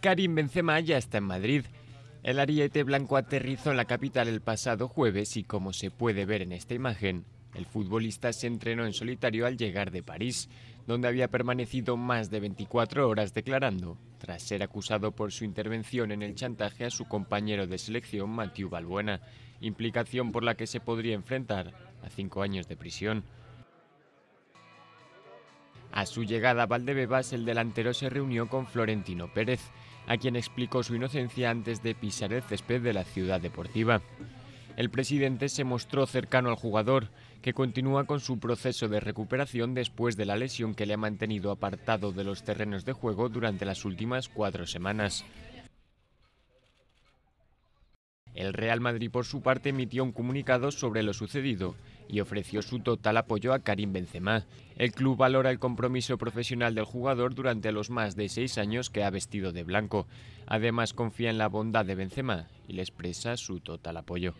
Karim Benzema ya está en Madrid. El ariete blanco aterrizó en la capital el pasado jueves y como se puede ver en esta imagen, el futbolista se entrenó en solitario al llegar de París, donde había permanecido más de 24 horas declarando, tras ser acusado por su intervención en el chantaje a su compañero de selección Mathieu Balbuena, implicación por la que se podría enfrentar a cinco años de prisión. A su llegada a Valdebebas, el delantero se reunió con Florentino Pérez, a quien explicó su inocencia antes de pisar el césped de la ciudad deportiva. El presidente se mostró cercano al jugador, que continúa con su proceso de recuperación después de la lesión que le ha mantenido apartado de los terrenos de juego durante las últimas cuatro semanas. El Real Madrid, por su parte, emitió un comunicado sobre lo sucedido y ofreció su total apoyo a Karim Benzema. El club valora el compromiso profesional del jugador durante los más de seis años que ha vestido de blanco. Además confía en la bondad de Benzema y le expresa su total apoyo.